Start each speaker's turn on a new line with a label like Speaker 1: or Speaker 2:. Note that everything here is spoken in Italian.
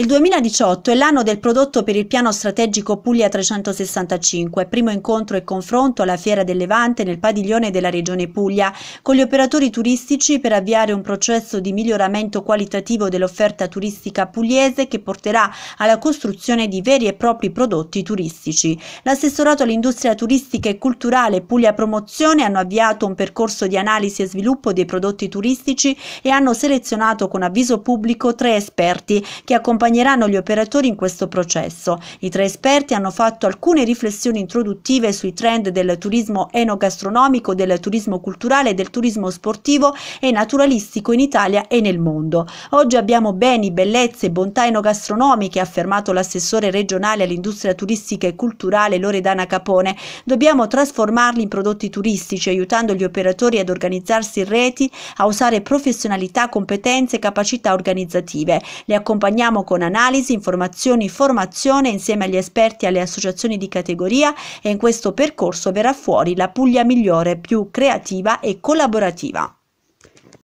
Speaker 1: Il 2018 è l'anno del prodotto per il piano strategico Puglia 365, primo incontro e confronto alla Fiera del Levante nel padiglione della Regione Puglia, con gli operatori turistici per avviare un processo di miglioramento qualitativo dell'offerta turistica pugliese che porterà alla costruzione di veri e propri prodotti turistici. L'assessorato all'industria turistica e culturale Puglia Promozione hanno avviato un percorso di analisi e sviluppo dei prodotti turistici e hanno selezionato con avviso pubblico tre esperti che accompagnano accompagneranno gli operatori in questo processo. I tre esperti hanno fatto alcune riflessioni introduttive sui trend del turismo enogastronomico, del turismo culturale, del turismo sportivo e naturalistico in Italia e nel mondo. Oggi abbiamo beni, bellezze, bontà enogastronomiche, ha affermato l'assessore regionale all'industria turistica e culturale Loredana Capone. Dobbiamo trasformarli in prodotti turistici, aiutando gli operatori ad organizzarsi in reti, a usare professionalità, competenze e capacità organizzative. Le accompagniamo con analisi, informazioni, formazione insieme agli esperti e alle associazioni di categoria e in questo percorso verrà fuori la Puglia migliore, più creativa e collaborativa.